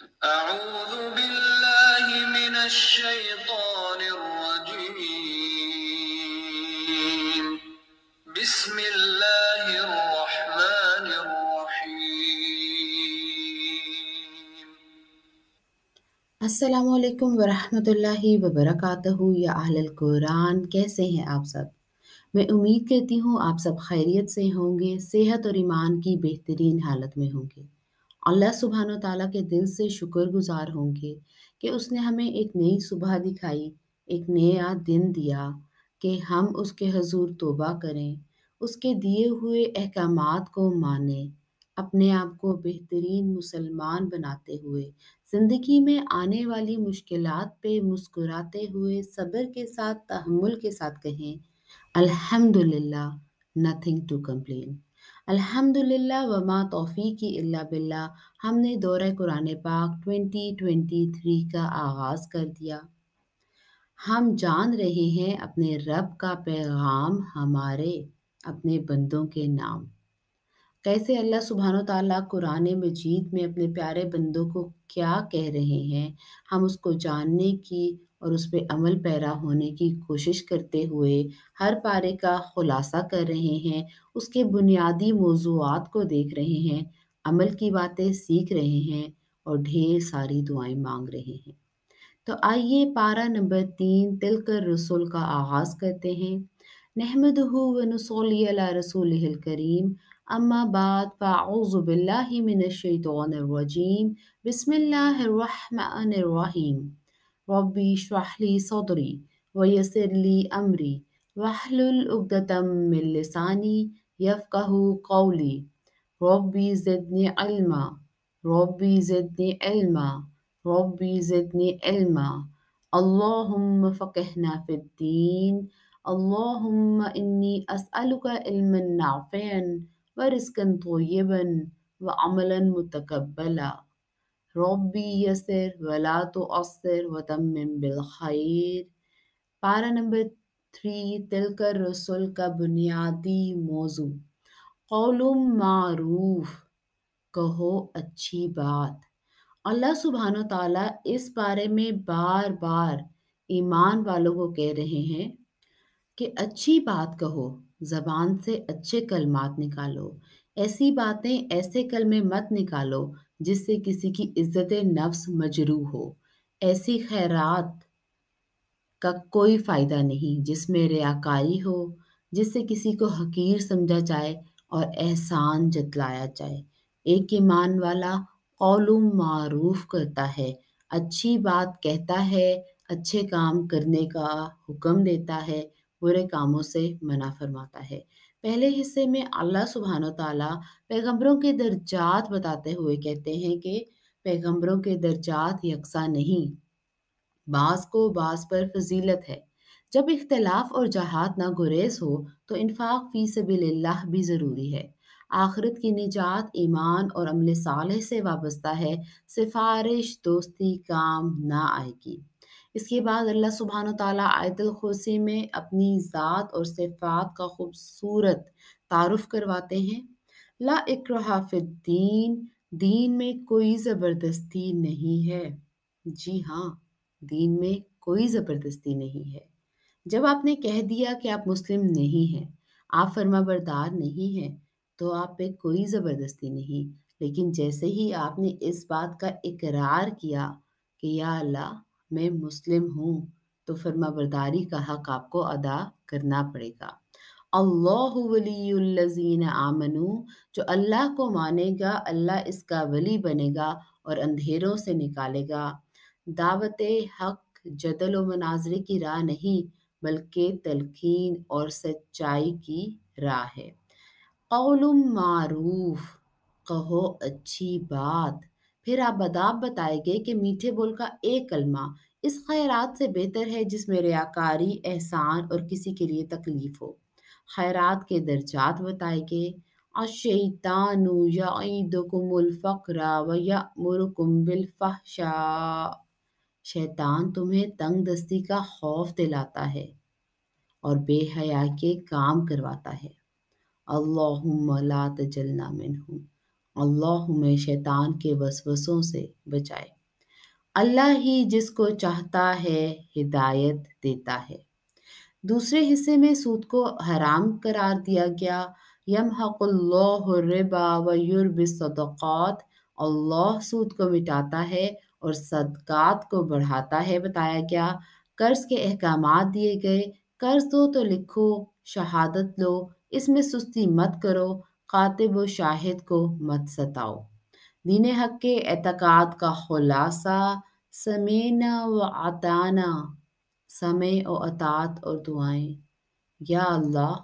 أعوذ वरहि वबरक الشيطان या कुरान कैसे हैं आप सब मैं उम्मीद करती हूँ आप सब खैरियत से होंगे सेहत और ईमान की बेहतरीन हालत में होंगे अल्लाह सुबहान तला के दिल से शुक्रगुजार होंगे कि उसने हमें एक नई सुबह दिखाई एक नया दिन दिया कि हम उसके हजूर तोबा करें उसके दिए हुए अहकाम को माने अपने आप को बेहतरीन मुसलमान बनाते हुए ज़िंदगी में आने वाली मुश्किल पे मुस्कुराते हुए सब्र के साथ तहमुल के साथ कहें अल्हम्दुलिल्लाह नथिंग टू कंप्लेन अल्हम्दुलिल्लाह वमा तौफीकी इल्ला बिल्ला हमने दौरे कुरान पाक 2023 का आगाज़ कर दिया हम जान रहे हैं अपने रब का पैगाम हमारे अपने बंदों के नाम कैसे अल्लाह सुबहान ताला कुरान मजीद में अपने प्यारे बंदों को क्या कह रहे हैं हम उसको जानने की और उस पर अमल पैरा होने की कोशिश करते हुए हर पारे का खुलासा कर रहे हैं उसके बुनियादी मौजूद को देख रहे हैं अमल की बातें सीख रहे हैं और ढेर सारी दुआएं मांग रहे हैं तो आइए पारा नंबर तीन तिलकर रसुल का आगाज़ करते हैं नहमद वनसोली रसूल करीम अम्माबाद बाद फ़ाउज़बिल्लिमिनशतरजीम बसमिल्लर ربي اشرح لي صدري ويسر لي أمري واحلل عقدة من لساني يفقه قولي ربي زدني علما ربي زدني علما ربي زدني علما اللهم فقهنا في الدين اللهم إني أسألك علما نافعا ورزقا طيبا وعملا متقبلا ربي يسر ولا تؤثر وتمم بالخير पारा नंबर थ्री तिलकर रसुल का बुनियादी मौजू कौलुम मारूफ कहो अच्छी बात अल्लाह सुबहान ताला इस बारे में बार बार ईमान वालों को कह रहे हैं कि अच्छी बात कहो ज़बान से अच्छे कलमात निकालो ऐसी बातें ऐसे कलमे मत निकालो जिससे किसी की इज्जत नफ्स मजरू हो ऐसी खैरात का कोई फ़ायदा नहीं जिसमें रियाकारी हो जिससे किसी को हकीर समझा जाए और एहसान जतलाया जाए एक ईमान वाला कौल मारूफ करता है अच्छी बात कहता है अच्छे काम करने का हुक्म देता है बुरे कामों से मना फरमाता है पहले हिस्से में अल्लाह सुबहान तला पैगम्बरों के दर्जात बताते हुए कहते हैं कि पैगम्बरों के दर्जात यकसा नहीं बास को बास पर फजीलत है जब इख्तलाफ और जहात ना गुरेज हो तो इनफाक फ़ी सबील्लाह भी ज़रूरी है आखिरत की निजात ईमान और अमले साले से वाबस्ता है सिफारिश दोस्ती काम ना आएगी इसके बाद अल्लाह सुबहान तला आयतल खुर्सी में अपनी ज़ात और सिफात का खूबसूरत तारफ़ करवाते हैं ला इकरहाफीन दीन में कोई ज़बरदस्ती नहीं है जी हाँ दीन में कोई ज़बरदस्ती नहीं है जब आपने कह दिया कि आप मुस्लिम नहीं हैं आप फर्मा बरदार नहीं हैं तो आप पे कोई ज़बरदस्ती नहीं लेकिन जैसे ही आपने इस बात का इकरार किया कि या अल्लाह मैं मुस्लिम हूँ तो फर्मा बरदारी का हक आपको अदा करना पड़ेगा अल्लाह आमनू जो अल्लाह को मानेगा अल्लाह इसका वली बनेगा और अंधेरों से निकालेगा दावत हक जदल व मनाजरे की राह नहीं बल्कि तलखीन और सच्चाई की राह है कौलुम मारूफ कहो अच्छी बात फिर आप बदाब बताएंगे कि मीठे बोल का एक कलमा इस खैरात से बेहतर है जिसमें रियाकारी एहसान और किसी के लिए तकलीफ़ हो खैरात के दर्जात बताएंगे अशैतानु यदुकुमुल फ़करा व शैतान तुम्हें तंग दस्ती का खौफ दिलाता है और बेहया के काम करवाता है अल्लाह ला तजलना मिनहू अल्लाह हमें शैतान के वसवसों से बचाए अल्लाह ही जिसको चाहता है हिदायत देता है दूसरे हिस्से में सूद को हराम करार दिया गया यम वयुर्बसदक़ात अल्लाह सूद को मिटाता है और सदक़ात को बढ़ाता है बताया गया कर्ज के अहकाम दिए गए कर्ज दो तो लिखो शहादत लो इसमें सुस्ती मत करो कातिब व शाहिद को मत सताओ दीन हक के एतक़ाद का खुलासा समेना व आताना समय और अतात और दुआएं या अल्लाह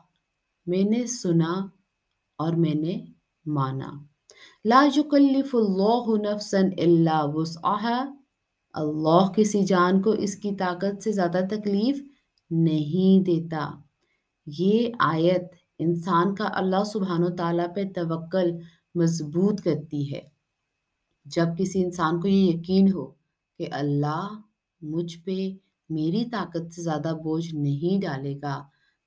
मैंने सुना और मैंने माना लाजुकल्लिफ़ुल्लफ़सन अल्ला वसहा अल्लाह किसी जान को इसकी ताकत से ज़्यादा तकलीफ़ नहीं देता ये आयत इंसान का अल्लाह सुबहान तला पे तवक्ल मजबूत करती है जब किसी इंसान को ये यकीन हो कि अल्लाह मुझ पे मेरी ताकत से ज़्यादा बोझ नहीं डालेगा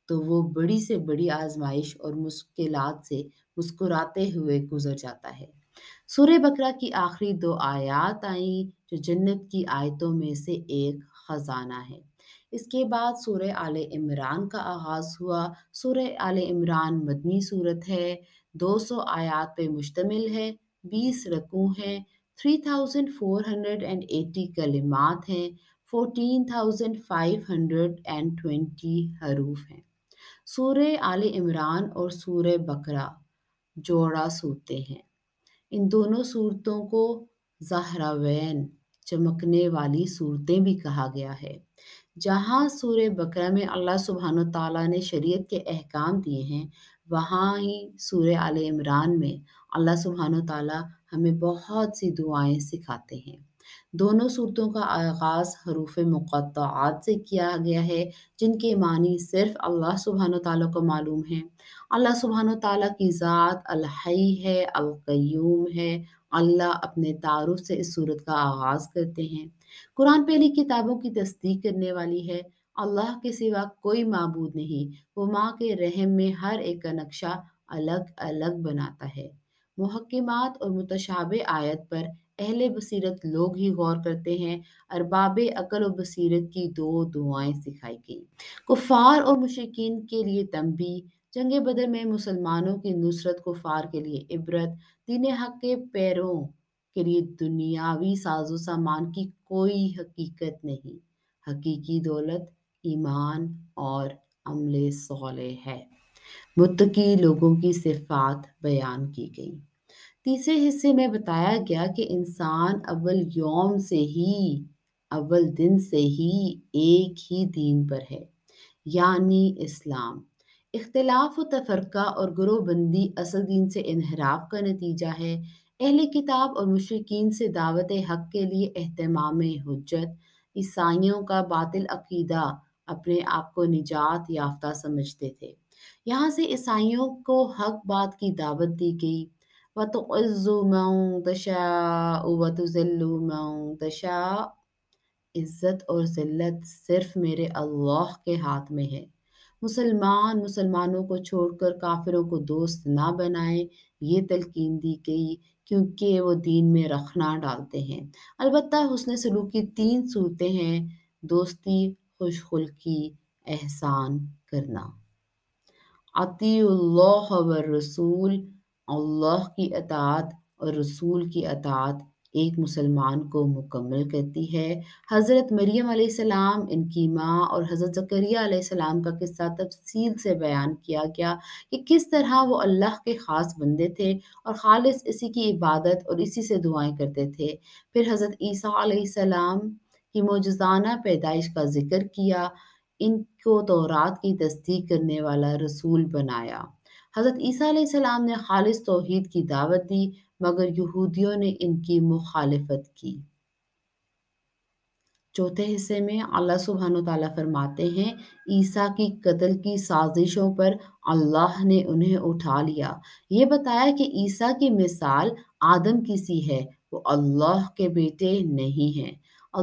तो वो बड़ी से बड़ी आजमाइश और मुश्किल से मुस्कुराते हुए गुजर जाता है सूर्य बकरा की आखिरी दो आयात आई जो जन्नत की आयतों में से एक ख़जाना है इसके बाद सूर्य आल इमरान का आगाज़ हुआ सूर्य आल इमरान मदनी सूरत है 200 आयात पे मुश्तमिल है 20 रकू हैं 3480 कलिमात हैं 14,520 हरूफ हैं सूर्य आल इमरान और सूर्य बकरा जोड़ा सूरते हैं इन दोनों सूरतों को जहरावैन चमकने वाली सूरतें भी कहा गया है जहाँ सूर बकरा में अल्लाह सुबहान तला ने शरीयत के अहकाम दिए हैं वहाँ ही सूर आल इमरान में अल्लाह सुबहान तला हमें बहुत सी दुआएं सिखाते हैं दोनों सूरतों का आगाज़ हरूफ मुक़ात से किया गया है जिनके मानी सिर्फ अल्लाह सुबहान तै को मालूम है अल्लाह सुबहान ताली की ज़ात अलहई है अलकयूम है अल्लाह अपने तारुफ से इस सूरत का आगाज़ करते हैं कुरान पहली किताबों की तस्दीक करने वाली है अल्लाह के सिवा कोई मबूद नहीं वो माँ के रहम में हर एक का नक्शा अलग अलग बनाता है महकमात और मुतशाब आयत पर अहल बसीरत लोग ही गौर करते हैं अरबाब अकल और बसीरत की दो दुआएं सिखाई गई कुफ़ार और मुशकिन के लिए तंबी जंग बदर में मुसलमानों की नुसरत को फार के लिए इबरत दीन हक के पैरों के लिए दुनियावी साजो सामान की कोई हकीकत नहीं हकीकी दौलत ईमान और अमले सौले है मुतकी लोगों की सिफात बयान की गई तीसरे हिस्से में बताया गया कि इंसान अव्वल योम से ही अव्वल दिन से ही एक ही दीन पर है यानी इस्लाम इख्तलाफ व तफरक़ा और ग्रोबंदी असल दीन से इनहराफ का नतीजा है अहल किताब और मुशरकिन से दावत हक के लिए अहतमाम हजत ईसाइयों का बातिल अकीदा अपने आप को निजात याफ्ता समझते थे यहाँ से ईसाइयों को हक बात की दावत दी गई व तो तशा व तो तशा इज़्ज़त और ज़िल्लत सिर्फ मेरे अल्लाह के हाथ में है मुसलमान मुसलमानों को छोड़कर काफिरों को दोस्त ना बनाएं ये तलकीन दी गई क्योंकि वो दीन में रखना डालते हैं अलबत् हसन सलूक की तीन सूरतें हैं दोस्ती खुशखुल्की एहसान करना अतील्ला व रसूल अल्लाह की अतात और रसूल की अतात एक मुसलमान को मुकम्मल करती है हज़रत मरियम सलाम इनकी माँ और हज़रत ज़करिया सलाम का किस्सा तफसील से बयान किया गया कि किस तरह वो अल्लाह के ख़ास बंदे थे और ख़ालस इसी की इबादत और इसी से दुआएं करते थे फिर हज़रत ईसा सलाम की मौजाना पैदाइश का जिक्र किया इनको तो की तस्दीक करने वाला रसूल बनाया हज़रत ईसा ने खालिस तोहद की दावत दी मगर यहूदियों ने इनकी मुखालफत की चौथे हिस्से में अल्लाह सुबहान तला फरमाते हैं ईसा की कत्ल की साजिशों पर अल्लाह ने उन्हें उठा लिया ये बताया कि ईसा की मिसाल आदम की सी है वो अल्लाह के बेटे नहीं हैं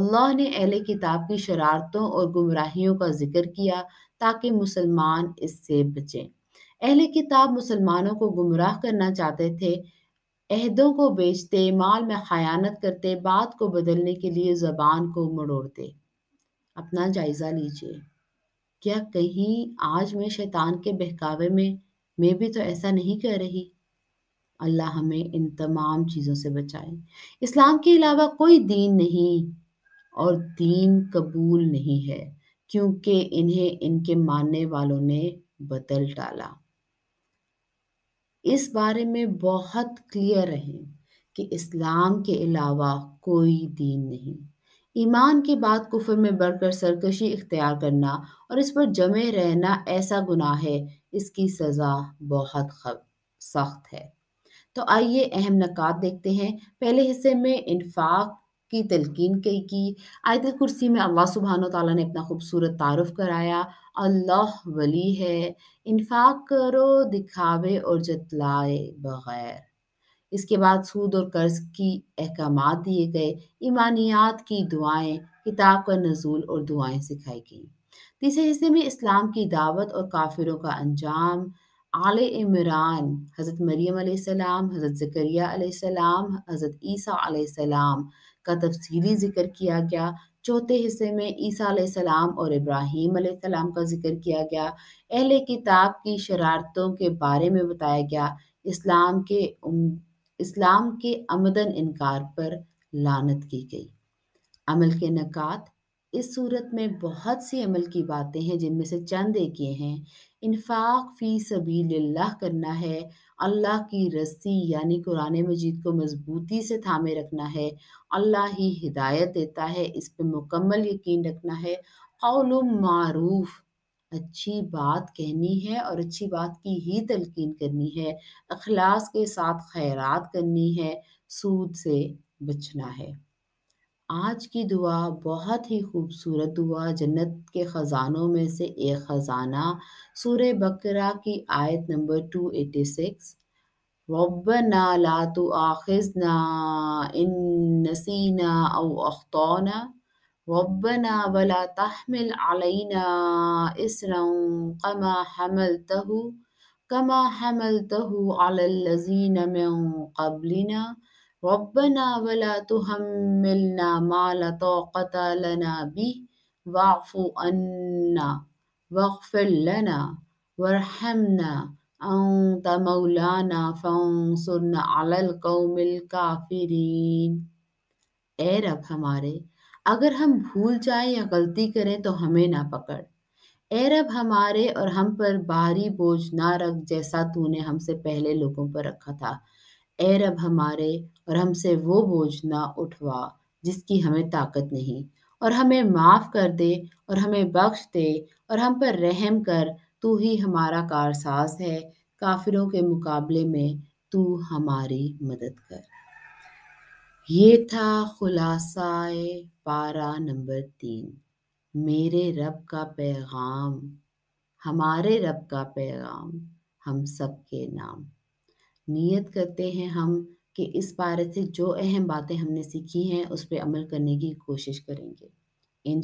अल्लाह ने अहल किताब की शरारतों और गुमराहियों का जिक्र किया ताकि मुसलमान इससे बचें अहले किताब मुसलमानों को गुमराह करना चाहते थे अहदों को बेचते माल में खयानत करते बात को बदलने के लिए ज़बान को मड़ोड़ते अपना जायज़ा लीजिए क्या कहीं आज मैं शैतान के बहकावे में मैं भी तो ऐसा नहीं कर रही अल्लाह हमें इन तमाम चीज़ों से बचाए इस्लाम के अलावा कोई दीन नहीं और दीन कबूल नहीं है क्योंकि इन्हें इनके मानने वालों ने बदल डाला इस बारे में बहुत क्लियर रहें कि इस्लाम के अलावा कोई दीन नहीं ईमान के बाद कुफर में बढ़कर सरकशी इख्तियार करना और इस पर जमे रहना ऐसा गुनाह है इसकी सज़ा बहुत सख्त है तो आइए अहम नकात देखते हैं पहले हिस्से में इन्फाक की तलकिन की की आयत कुर्सी में अल्लाह सुबहान तला ने अपना खूबसूरत तारफ़ कराया अल्लाह वली है इनफाक करो दिखावे और जतलाए बग़ैर इसके बाद सूद और कर्ज की अहकाम दिए गए ईमानियात की दुआएं किताब का नजूल और दुआएं सिखाई गई तीसरे हिस्से में इस्लाम की दावत और काफिरों का अंजाम आल इमरान हज़रत मरियम सलाम हज़रत जकरिया सलाम हज़रत ईसा सलाम का तफसीली जिक्र किया गया चौथे हिस्से में ईसा और इब्राहीम सलाम का जिक्र किया गया अहले किताब की शरारतों के बारे में बताया गया इस्लाम के इस्लाम के आमदन इनकार पर लानत की गई अमल के नकात इस सूरत में बहुत सी अमल की बातें हैं जिनमें से चंद एक ये हैं इनफाक़ फ़ी सभी करना है अल्लाह की रस्सी यानी कुरान मजीद को मजबूती से थामे रखना है अल्लाह ही हिदायत देता है इस पर मुकम्मल यकीन रखना है कौल मारूफ़ अच्छी बात कहनी है और अच्छी बात की ही तलकिन करनी है अखलास के साथ खैरात करनी है सूद से बचना है आज की दुआ बहुत ही खूबसूरत दुआ जन्नत के ख़ज़ानों में से एक ख़ज़ाना सूर बकरा की आयत नंबर 286 रब्बना ला तो आखिज़ना इन नसीना अव अख्तौना रबना वला तहमिल अलैना इसरा कमा तहु कमा हमलतहु अलल्लज़ीन में कबलिना ربنا ولا تحملنا ما لا طاقة لنا به واعف عنا واغفر لنا وارحمنا أنت मौलाना فانصرنا على القوم الكافرين ए रब हमारे अगर हम भूल जाएं या गलती करें तो हमें ना पकड़ ए रब हमारे और हम पर भारी बोझ ना रख जैसा तूने हमसे पहले लोगों पर रखा था ए रब हमारे और हमसे वो बोझ ना उठवा जिसकी हमें ताकत नहीं और हमें माफ़ कर दे और हमें बख्श दे और हम पर रहम कर तू ही हमारा कारसाज है काफिरों के मुकाबले में तू हमारी मदद कर ये था खुलासा पारा नंबर तीन मेरे रब का पैगाम हमारे रब का पैगाम हम सब के नाम नीयत करते हैं हम कि इस पारे से जो अहम बातें हमने सीखी हैं उस पर अमल करने की कोशिश करेंगे इन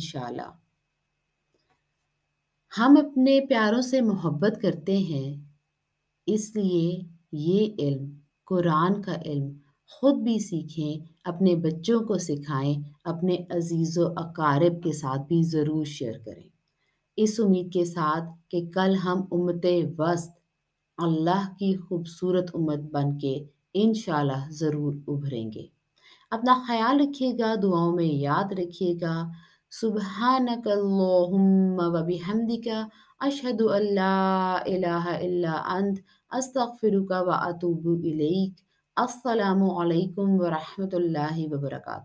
हम अपने प्यारों से मोहब्बत करते हैं इसलिए ये इल्म कुरान का इल्म ख़ुद भी सीखें अपने बच्चों को सिखाएं अपने अजीज़ अकारब के साथ भी ज़रूर शेयर करें इस उम्मीद के साथ कि कल हम उम्मत वस्त अल्लाह की खूबसूरत उम्मत बन के इन ज़रूर उभरेंगे अपना ख्याल रखिएगा दुआओं में याद रखिएगा सुबह नकलोहमदिका अशहद अंत अस्तफ़िरुका व असलकम वरहमल वर्का